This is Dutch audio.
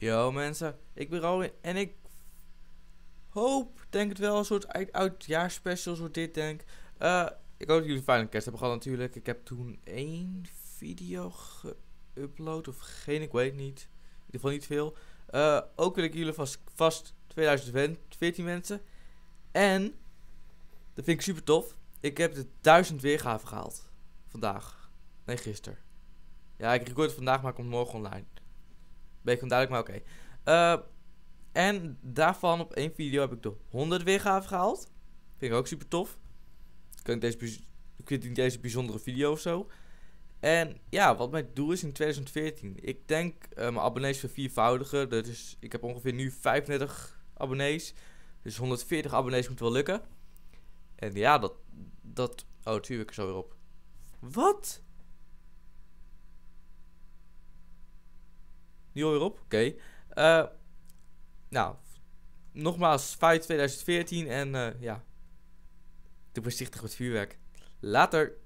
Yo mensen, ik ben Rowan en ik hoop, denk het wel, een soort uit, soort dit denk. Eh, ik hoop dat jullie een fijne kerst hebben gehad natuurlijk. Ik heb toen één video geüpload of geen, ik weet niet. In ieder geval niet veel. Eh, ook wil ik jullie vast, vast 2014 wensen. En, dat vind ik super tof, ik heb de 1000 weergaven gehaald. Vandaag. Nee, gisteren. Ja, ik record het vandaag, maar het komt morgen online. Ben ik onduidelijk, maar oké. Eh, en daarvan op één video heb ik de 100 weergaven gehaald. Vind ik ook super tof. Ik deze, ik deze bijzondere video of zo. En ja, wat mijn doel is in 2014. Ik denk eh, mijn abonnees verviervoudigen. Dus ik heb ongeveer nu 35 abonnees. Dus 140 abonnees moet wel lukken. En ja, dat. dat... Oh, tuurlijk, zo weer op. Wat? nu weer op? Oké. Eh, nou, nogmaals, feit 2014 en eh, ja, doe voorzichtig met vuurwerk. Later!